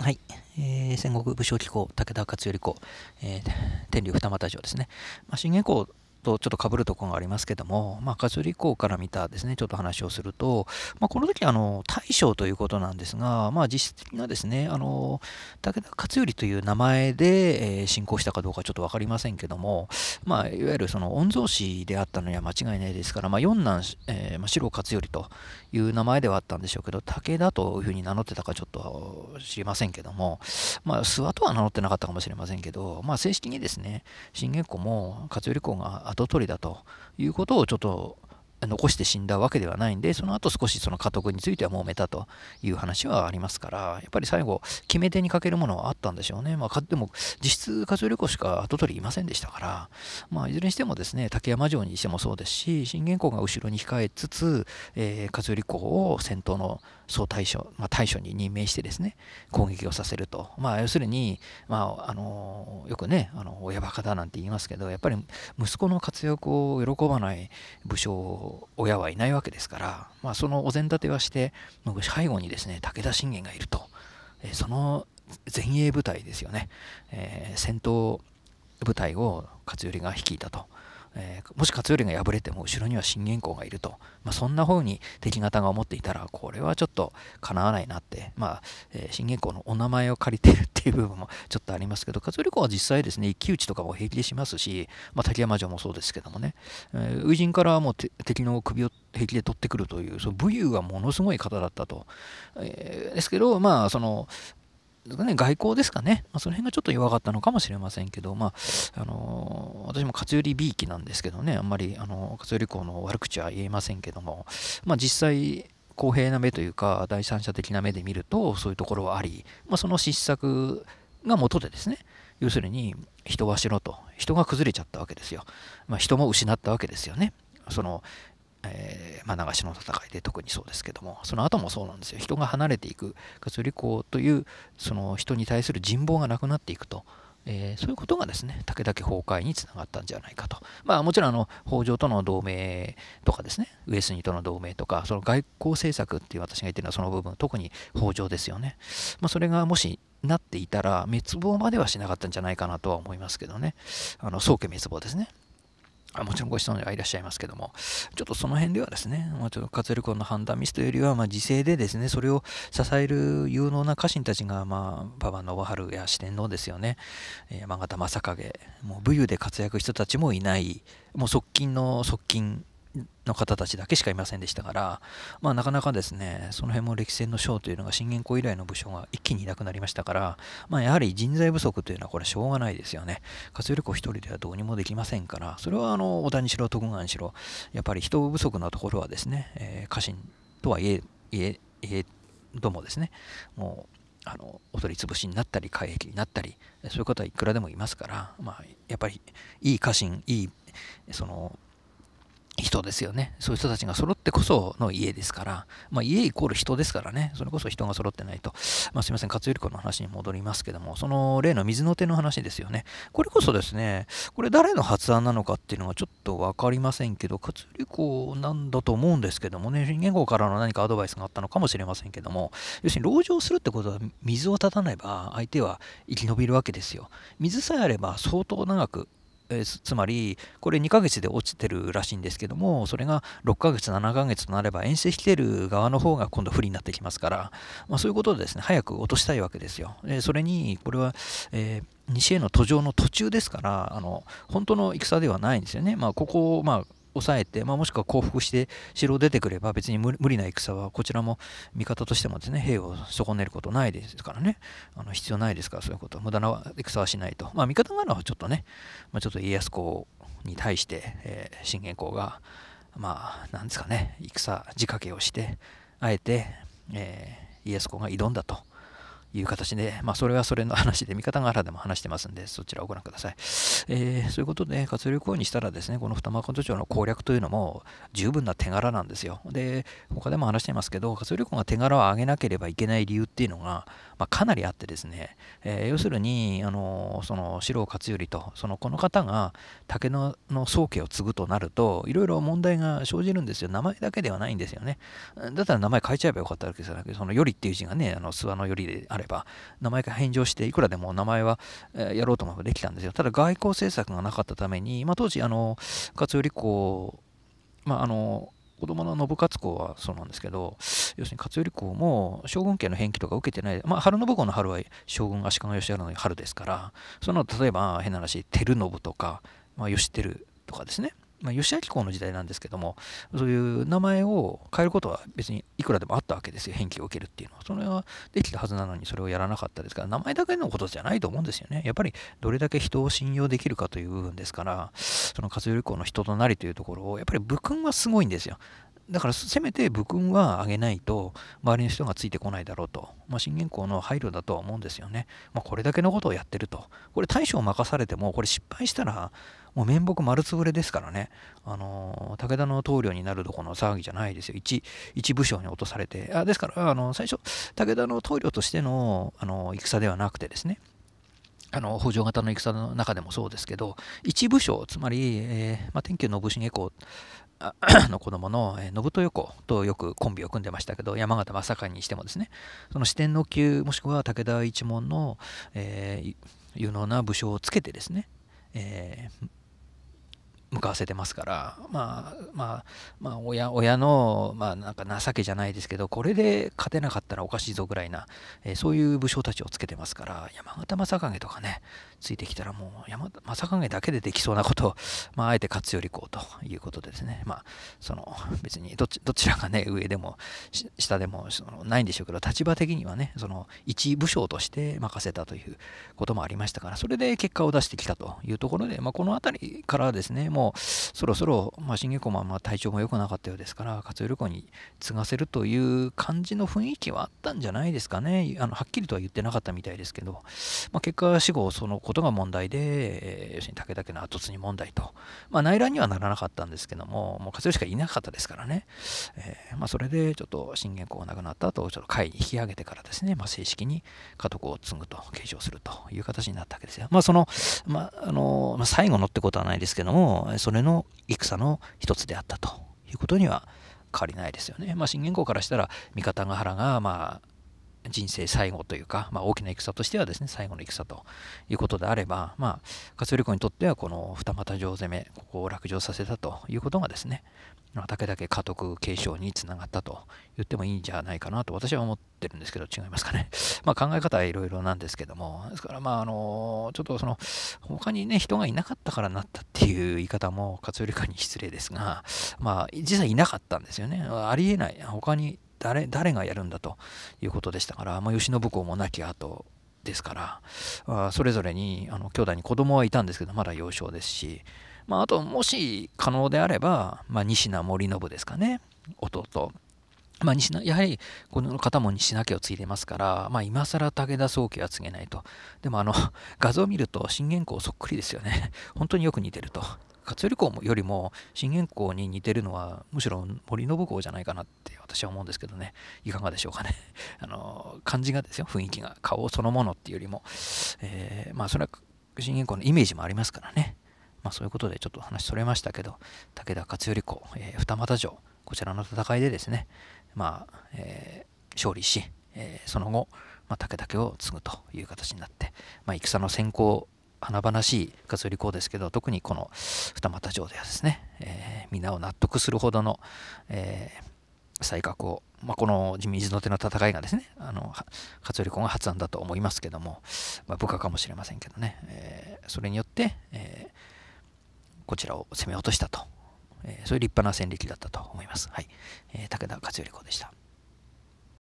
はい。えー、戦国武将機構、武田勝頼公、えー、天竜二俣城ですね。まあ、信玄公とちょっとかぶるところがありますけども、まあ、活理工から見たですね、ちょっと話をすると、まあ、この時あの大将ということなんですが、まあ、実質的なですね、あの武田勝頼という名前で、えー、進行したかどうかちょっとわかりませんけども、まあ、いわゆるその御曹司であったのには間違いないですから、まあ、四男、えーまあ、白勝頼という名前ではあったんでしょうけど、武田というふうに名乗ってたかちょっと知りませんけども、まあ、諏訪とは名乗ってなかったかもしれませんけど、まあ、正式にですね、信玄公も勝頼公が後取りだということをちょっと残して死んだわけではないんで、その後少しその家督については揉めたという話はありますから、やっぱり最後、決め手にかけるものはあったんでしょうね。まあ、でも、実質活用旅行しか後取りいませんでしたから、まあ、いずれにしてもですね、竹山城にしてもそうですし、信玄公が後ろに控えつつ、えー、活用旅行を先頭の総大将、まあ、大将に任命してですね、攻撃をさせると。まあ、要するに、まあ、あのよくね、あの親バカだなんて言いますけど、やっぱり息子の活躍を喜ばない武将親はいないわけですから、まあ、そのお膳立てはして背後にですね武田信玄がいると、えその前衛部隊ですよね、えー、戦闘部隊を勝頼が率いたとえー、もし勝頼が敗れても後ろには信玄公がいると、まあ、そんな方に敵方が思っていたらこれはちょっとかなわないなって、まあえー、信玄公のお名前を借りてるっていう部分も ちょっとありますけど勝頼公は実際ですね一騎打ちとかも平気でしますし、まあ、山城もそうですけどもね、えー、初陣からもう敵の首を平気で取ってくるというその武勇がものすごい方だったと、えー、ですけどまあそのね、外交ですかね、まあ、その辺がちょっと弱かったのかもしれませんけど、まああのー、私も勝頼 B 期なんですけどね、あんまり、あのー、勝頼公の悪口は言えませんけども、まあ、実際、公平な目というか、第三者的な目で見ると、そういうところはあり、まあ、その失策が元でですね、要するに、人はしろと、人が崩れちゃったわけですよ、まあ、人も失ったわけですよね。そのえー、まあ、長篠の戦いで特にそうですけどもその後もそうなんですよ人が離れていく活力公というその人に対する人望がなくなっていくと。えー、そういうことがですね武田家崩壊につながったんじゃないかと、まあ、もちろんあの北条との同盟とかですね上杉との同盟とかその外交政策っていう私が言ってるのはその部分特に北条ですよね、まあ、それがもしなっていたら滅亡まではしなかったんじゃないかなとは思いますけどねあの宗家滅亡ですねあもちろんご質問がいらっしゃいますけども、ちょっとその辺ではですね、まあ、ちょっと活力の判断ミスというよりは、まあ、時でですね、それを支える有能な家臣たちが、まあ、馬場信春や四天王ですよね、山形正景、もう武勇で活躍した人たちもいない、もう側近の側近の方たちだけしかいませんでしたから、まあ、なかなかですねその辺も歴戦の将というのが信玄公以来の武将が一気にいなくなりましたから、まあ、やはり人材不足というのはこれしょうがないですよね活力を1人ではどうにもできませんからそれはあの織田にしろ徳川にしろやっぱり人不足なところはですね、えー、家臣とはいえええどもですねもうあのお取り潰しになったり改役になったりそういう方はいくらでもいますから、まあ、やっぱりいい家臣いいその人ですよね。そういう人たちが揃ってこその家ですから、まあ、家イコール人ですからね、それこそ人が揃ってないと、まあ、すいません、勝頼子の話に戻りますけども、その例の水の手の話ですよね。これこそですね、これ誰の発案なのかっていうのはちょっと分かりませんけど、勝頼子なんだと思うんですけどもね、言語からの何かアドバイスがあったのかもしれませんけども、要するに籠城するってことは水を立たねば相手は生き延びるわけですよ。水さえあれば相当長くえつまりこれ2ヶ月で落ちてるらしいんですけどもそれが6ヶ月7ヶ月となれば遠征してる側の方が今度不利になってきますから、まあ、そういうことでですね早く落としたいわけですよ。えそれにこれは、えー西への途上の途中ですから、あの本当の戦ではないんですよね。まあ、ここまあ、抑えて、まあ、もしくは降伏して城を出てくれば別に無理な戦はこちらも味方としてもですね兵を損ねることないですからねあの必要ないですからそういうこと無駄な戦はしないと、まあ、味方があるのはちょっとね、まあ、ちょっと家康公に対して、えー、信玄公がまあなんですかね戦仕掛けをしてあえて、えー、家康公が挑んだと。いう形で、まあ、それはそれの話で、味方がらでも話してますんで、そちらをご覧ください。えー、そういうことで、活力行にしたらですね、この二間本町の攻略というのも十分な手柄なんですよ。で、他でも話してますけど、活力が手柄を上げなければいけない理由っていうのが、まあ、かなりあってですね、えー、要するに、あのー、その、四郎勝頼と、その、この方が竹野の宗家を継ぐとなると、いろいろ問題が生じるんですよ。名前だけではないんですよね。だったら名前変えちゃえばよかったわけですよ。その、よりっていう字がね、あの諏訪のよりであれば、名前が返上して、いくらでも名前は、えやろうと思えばできたんですよ。ただ外交政策がなかったために、まあ、当時、あの、勝頼公、まあ、あの、子供の信勝公はそうなんですけど、要するに勝頼公も将軍家の返記とか受けてない、まあ、春信公の春は将軍足利義晴の春ですから、その例えば変な話、照信とか、まあ、義輝とかですね、まあ、吉明公の時代なんですけども、そういう名前を変えることは別にいくらでもあったわけですよ、返金を受けるっていうのは。それはできたはずなのにそれをやらなかったですから、名前だけのことじゃないと思うんですよね。やっぱりどれだけ人を信用できるかという部分ですから、その活用公行の人となりというところを、やっぱり武勲はすごいんですよ。だからせめて武勲は上げないと周りの人がついてこないだろうと、まあ、信玄公の配慮だとは思うんですよね、まあ、これだけのことをやってるとこれ大将を任されてもこれ失敗したらもう面目丸つぶれですからね、あの武田の棟梁になるどこの騒ぎじゃないですよ一一武将に落とされてあですからあの最初武田の棟梁としてのあの戦ではなくてですねあの北条型の戦の中でもそうですけど一部将つまり、えーまあ、天宮信繁公 の子供の信豊子とよくコンビを組んでましたけど山形正解にしてもですねその四天王級もしくは武田一門の、えー、有能な武将をつけてですね、えー、向かわせてますから、まあ、まあ、まあ、親、親の、まあ、なんか情けじゃないですけど、これで勝てなかったらおかしいぞぐらいな、えー、そういう武将たちをつけてますから、山形正景とかね、ついてきたらもう、山正景だけでできそうなことを、まあ、あえて勝頼うということでですね、まあ、その、別にどち、どちらがね、上でも、下でも、その、ないんでしょうけど、立場的にはね、その、一武将として任せたということもありましたから、それで結果を出してきたというところで、まあ、この辺りからですね、もう、そろそろ、まあ、新下校もまあ体調も良くなかったようですから勝代旅行に継がせるという感じの雰囲気はあったんじゃないですかねあのはっきりとは言ってなかったみたいですけど、まあ、結果死後そのことが問題で、えー、要するに武田家の跡継ぎ問題と、まあ、内乱にはならなかったんですけどももう勝代しかいなかったですからね、えー、まあ、それでちょっと新元公が亡くなった後ちょっと会に引き上げてからですね、まあ、正式に家督を継ぐと継承するという形になったわけですよまあその、まああのまあ、最後のってことはないですけどもそれの戦の一つであったということには変わりないですよね。まあ、信玄公からしたら三方ヶ原がまあ人生最後というか、まあ、大きな戦としてはですね最後の戦ということであれば、まあ、勝頼公にとってはこの二股城攻めここを落城させたということがですね武田家家督継承につながったと言ってもいいんじゃないかなと私は思ってるんですけど違いますかね、まあ、考え方はいろいろなんですけどもですからまああのちょっとその他にね人がいなかったからなったっていう言い方も勝頼公に失礼ですがまあ実際いなかったんですよねありえない他に誰誰がやるんだということでしたから、まあ、慶喜公も亡き後ですからあそれぞれにあの兄弟に子供はいたんですけどまだ幼少ですし、まあ、あともし可能であれば、まあ、西名盛信ですかね弟。まあ、西やはりこの方も西名家を継いでますから、まあ、今更武田宗家は継げないとでもあの画像を見ると信玄公そっくりですよね本当によく似てると勝頼公よりも信玄公に似てるのはむしろ森信公じゃないかなって私は思うんですけどねいかがでしょうかね あの感じがですよ雰囲気が顔そのものっていうよりも、えー、まあそれは信玄公のイメージもありますからねまあそういうことでちょっと話それましたけど武田勝頼公、えー、二俣城こちらの戦いでですねまあ、えー、勝利し、えその後、まあ、武田家を継ぐという形になって、まあ、戦の先行華々しい勝頼公ですけど特にこの二俣城ではですね、えー、皆を納得するほどの、えー、才覚を、まあ、この水の手の戦いがですねあの勝頼公が発案だと思いますけども、まあ、部下かもしれませんけどね、えー、それによって、えこちらを攻め落としたと、えそういう立派な戦歴だったと思います。はいえ武田勝頼公でした